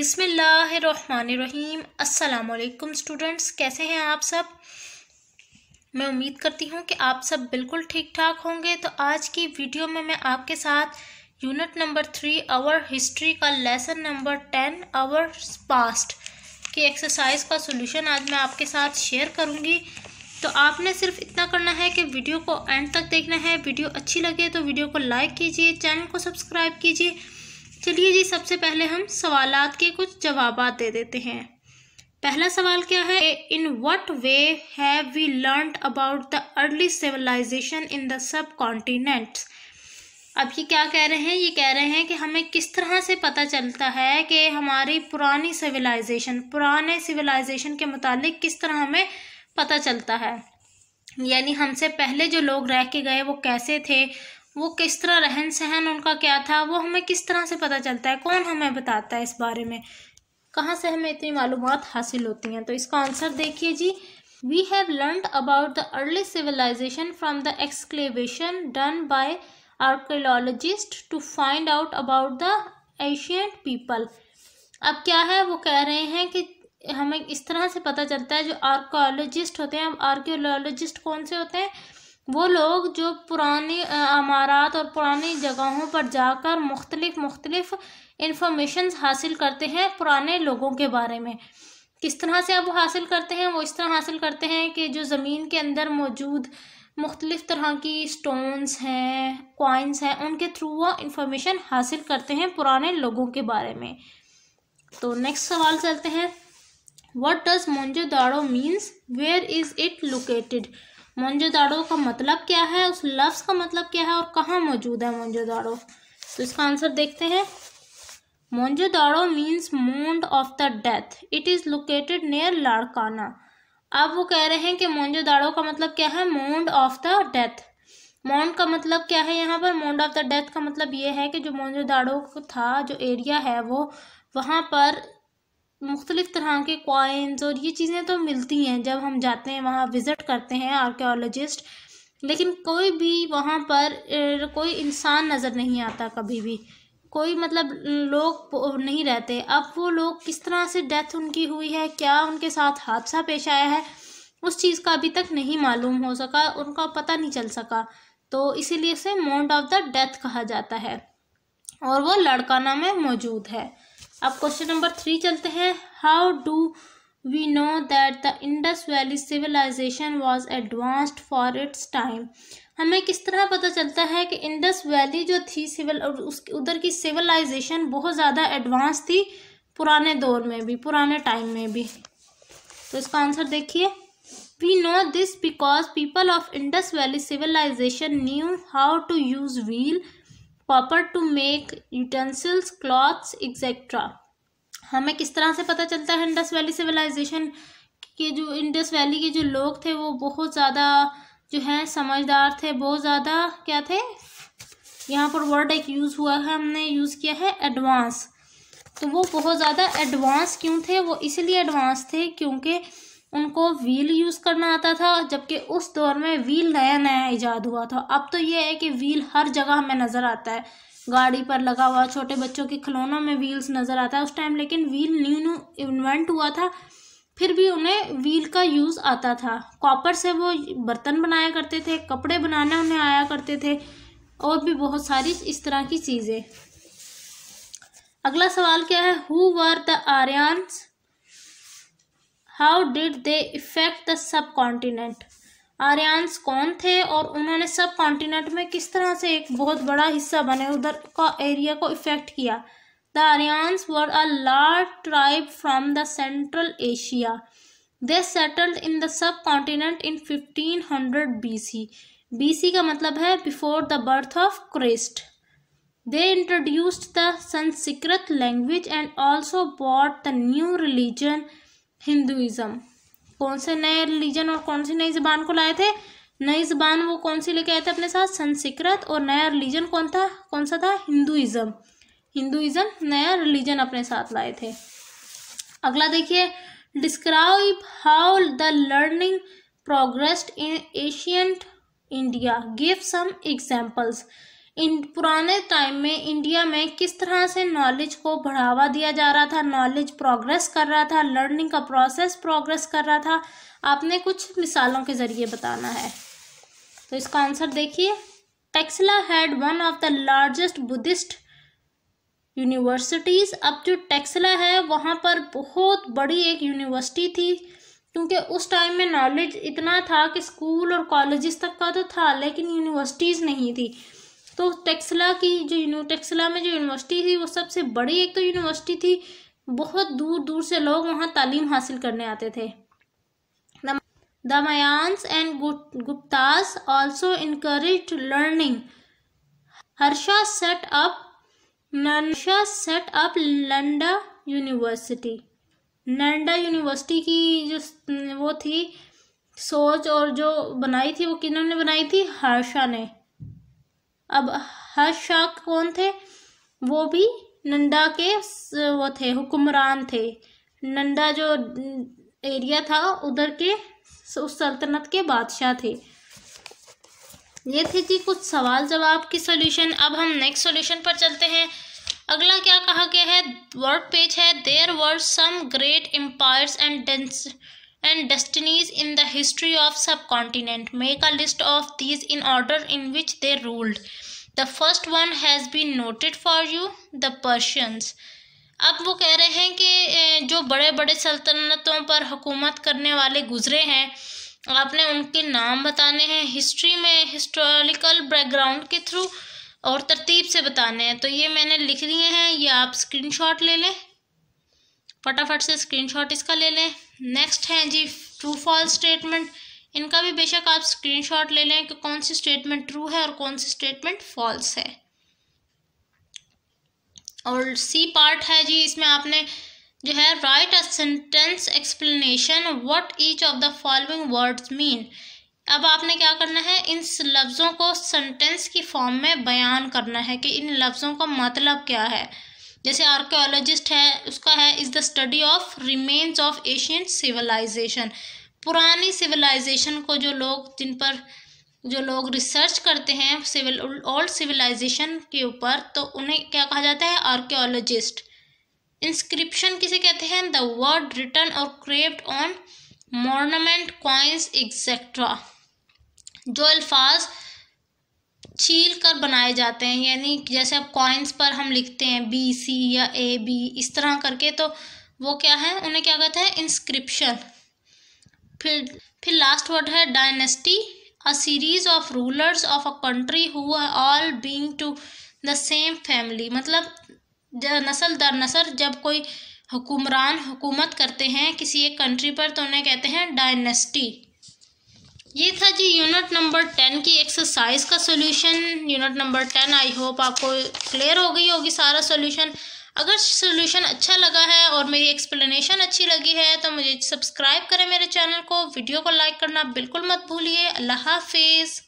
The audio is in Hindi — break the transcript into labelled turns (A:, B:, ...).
A: बिसमीम अस्सलाम स्टूडेंट्स कैसे हैं आप सब मैं उम्मीद करती हूँ कि आप सब बिल्कुल ठीक ठाक होंगे तो आज की वीडियो में मैं आपके साथ unit number three our history का lesson number ten our past की एक्सरसाइज का सोल्यूशन आज मैं आपके साथ शेयर करूँगी तो आपने सिर्फ इतना करना है कि वीडियो को एंड तक देखना है वीडियो अच्छी लगे तो वीडियो को लाइक कीजिए चैनल को सब्सक्राइब कीजिए चलिए जी सबसे पहले हम सवाल के कुछ जवाब दे देते हैं पहला सवाल क्या है in what way have we learn about the early civilization in the subcontinent अब ये क्या कह रहे हैं ये कह रहे हैं कि हमें किस तरह से पता चलता है कि हमारी पुरानी सिविलाइजेशन पुराने सिविलाइजेशन के मुतालिक किस तरह हमें पता चलता है यानी हमसे पहले जो लोग रह के गए वो कैसे थे वो किस तरह रहन सहन उनका क्या था वो हमें किस तरह से पता चलता है कौन हमें बताता है इस बारे में कहाँ से हमें इतनी मालूम हासिल होती हैं तो इसका आंसर देखिए जी we have learn about the early civilization from the excavation done by archaeologist to find out about the ancient people अब क्या है वो कह रहे हैं कि हमें इस तरह से पता चलता है जो आर्कोलॉजिस्ट होते हैं अब आर्कियोलॉजिस्ट कौन से होते हैं वो लोग जो पुरानी अमारात और पुरानी जगहों पर जाकर मुख्तलिफ मुख्तलिफ इंफॉर्मेशन हासिल करते हैं पुराने लोगों के बारे में किस तरह से अब हासिल करते हैं वो इस तरह हासिल करते हैं कि जो ज़मीन के अंदर मौजूद मुख्तलिफ तरह की स्टोन्स हैं कॉइन्स हैं उनके थ्रू वो इंफॉर्मेशन हासिल करते हैं पुराने लोगों के बारे में तो नेक्स्ट सवाल चलते हैं what does Mohenjo Daro means where is it located Mohenjodaro का मतलब क्या है उस लफ्ज़ का मतलब क्या है और कहाँ मौजूद है मोहनजोदाड़ो तो इसका आंसर देखते हैं Mohenjodaro means mound of the death it is located near Larkana अब वो कह रहे हैं कि मोन्जोदाड़ो का मतलब क्या है mound of the death mound का मतलब क्या है यहाँ पर मोन्ड ऑफ द डेथ का मतलब ये है कि जो मोहनजोदाड़ो था जो एरिया है वो वहाँ पर मुख्तलिफ़ तरह के कॉइन्स और ये चीज़ें तो मिलती हैं जब हम जाते हैं वहाँ विज़िट करते हैं आर्कियोलॉजिस्ट लेकिन कोई भी वहाँ पर कोई इंसान नज़र नहीं आता कभी भी कोई मतलब लोग नहीं रहते अब वो लोग किस तरह से डेथ उनकी हुई है क्या उनके साथ हादसा पेश आया है उस चीज़ का अभी तक नहीं मालूम हो सका उनका पता नहीं चल सका तो इसीलिए इसे माउंट ऑफ द डेथ कहा जाता है और वो लड़काना में मौजूद है अब क्वेश्चन नंबर थ्री चलते हैं how do we know that the Indus valley civilization was advanced for its time हमें किस तरह पता चलता है कि इंडस वैली जो थी सिविल उस उधर की सिविलाइजेशन बहुत ज़्यादा एडवांस थी पुराने दौर में भी पुराने टाइम में भी तो इसका आंसर देखिए we know this because people of Indus valley civilization knew how to use wheel copper to make utensils clothes etcetera हमें किस तरह से पता चलता है इंडस वैली सिविलाइजेशन के जो इंडस वैली के जो लोग थे वो बहुत ज़्यादा जो हैं समझदार थे बहुत ज़्यादा क्या थे यहाँ पर वर्ड एक यूज़ हुआ है हमने यूज़ किया है एडवांस तो वो बहुत ज़्यादा एडवांस क्यों थे वो इसलिए एडवांस थे क्योंकि उनको व्हील यूज़ करना आता था जबकि उस दौर में व्हील नया नया ईजाद हुआ था अब तो ये है कि व्हील हर जगह हमें नज़र आता है गाड़ी पर लगा हुआ छोटे बच्चों के खिलौनों में व्हील्स नज़र आता है उस टाइम लेकिन व्हील न्यू न्यू इन्वेंट हुआ था फिर भी उन्हें व्हील का यूज़ आता था कॉपर से वो बर्तन बनाया करते थे कपड़े बनाने उन्हें आया करते थे और भी बहुत सारी इस तरह की चीज़ें अगला सवाल क्या है who were the Aryans how did they affect the subcontinent Aryans कौन थे और उन्होंने सब कॉन्टिनेंट में किस तरह से एक बहुत बड़ा हिस्सा बने उधर का एरिया को इफेक्ट किया the Aryans were a large tribe from the central Asia they settled in the subcontinent in fifteen hundred B C B C का मतलब है before the birth of Christ they introduced the Sanskrit language and also bought the new religion Hinduism कौन से नए रिलीजन और कौन सी नई जबान को लाए थे नई जबान वो कौन सी लेके आए थे अपने साथ संस्कृत और नया रिलीजन कौन था कौन सा था हिंदुज़म हिंदुज़म नया रिलीजन अपने साथ लाए थे अगला देखिए describe how the learning progressed in ancient India give some examples in पुराने टाइम में इंडिया में किस तरह से नॉलेज को बढ़ावा दिया जा रहा था नॉलेज प्रोग्रेस कर रहा था लर्निंग का प्रोसेस प्रोग्रेस कर रहा था आपने कुछ मिसालों के ज़रिए बताना है तो इसका आंसर देखिए Taxila had one of the largest Buddhist universities अब जो टेक्सला है वहाँ पर बहुत बड़ी एक यूनिवर्सिटी थी क्योंकि उस टाइम में नॉलेज इतना था कि स्कूल और कॉलेजेस तक का तो था लेकिन यूनिवर्सिटीज़ नहीं थी तो टेक्सला की जो टेक्सला में जो यूनिवर्सिटी थी वो सबसे बड़ी एक तो यूनिवर्सिटी थी बहुत दूर दूर से लोग वहाँ तालीम हासिल करने आते थे the Mayans and Guptas also increase learning Harsha set up Harsha set up Nalanda university Nalanda university की जो वो थी सोच और जो बनाई थी वो किन्होंने बनाई थी हर्षा ने अब हर्षाक कौन थे वो भी नंदा के वो थे हुक्मरान थे नंदा जो एरिया था उधर के उस सल्तनत के बादशाह थे ये थे जी कुछ सवाल जवाब की सॉल्यूशन अब हम नेक्स्ट सॉल्यूशन पर चलते हैं अगला क्या कहा गया है वर्ड पेज है there were some great empires and and destinies in the history of subcontinent. Make a list of these in order in which they ruled. The first one has been noted for you, the Persians. अब वो कह रहे हैं कि जो बड़े बड़े सल्तनतों पर हुकूमत करने वाले गुजरे हैं आपने उनके नाम बताने हैं हिस्ट्री में हिस्टोरिकल बैकग्राउंड के थ्रू और तरतीब से बताने हैं तो ये मैंने लिख लिए हैं ये आप स्क्रीनशॉट ले लें फटाफट से स्क्रीनशॉट इसका ले लें नेक्स्ट है जी ट्रू फॉल्स स्टेटमेंट इनका भी बेशक आप स्क्रीनशॉट ले लें कि कौन सी स्टेटमेंट ट्रू है और कौन सी स्टेटमेंट फॉल्स है और सी पार्ट है जी इसमें आपने जो है write a sentence explanation what each of the following words mean अब आपने क्या करना है इन लफ्ज़ों को सेंटेंस की फॉर्म में बयान करना है कि इन लफ्ज़ों का मतलब क्या है जैसे आर्कियोलॉजिस्ट है उसका है is the study of remains of ancient civilization पुरानी सिविलाइजेशन को जो लोग जिन पर जो लोग रिसर्च करते हैं सिविल ओल्ड सिविलाइजेशन के ऊपर तो उन्हें क्या कहा जाता है आर्कियोलॉजिस्ट इंस्क्रिप्शन किसे कहते हैं the word written or carved on ornament coins etcetera जो अल्फाज छील कर बनाए जाते हैं यानी जैसे अब कॉइन्स पर हम लिखते हैं बी सी या ए बी इस तरह करके तो वो क्या है उन्हें क्या कहते हैं इंस्क्रिप्शन फिर फिर लास्ट वर्ड है dynasty a series of rulers of a country who all being to the same family मतलब नसल दर नसल जब कोई हुकुमरान हुकूमत करते हैं किसी एक कंट्री पर तो उन्हें कहते हैं डायनेस्टी ये था जी यूनिट नंबर टेन की एक्सरसाइज का solution unit number ten I hope आपको क्लियर हो गई होगी सारा सोल्यूशन अगर सोल्यूशन अच्छा लगा है और मेरी एक्सप्लेनेशन अच्छी लगी है तो मुझे सब्सक्राइब करें मेरे चैनल को वीडियो को लाइक करना बिल्कुल मत भूलिए अल्लाह हाफिज़